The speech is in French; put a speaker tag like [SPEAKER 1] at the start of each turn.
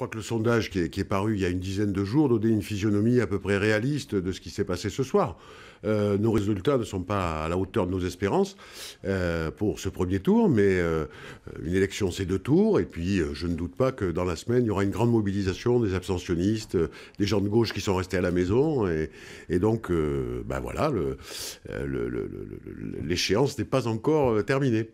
[SPEAKER 1] Je crois que le sondage qui est, paru il y a une dizaine de jours donnait une physionomie à peu près réaliste de ce qui s'est passé ce soir. Euh, nos résultats ne sont pas à la hauteur de nos espérances euh, pour ce premier tour, mais euh, une élection, c'est deux tours. Et puis, je ne doute pas que dans la semaine, il y aura une grande mobilisation des abstentionnistes, des gens de gauche qui sont restés à la maison. Et, donc, ben voilà, l'échéance n'est pas encore terminée.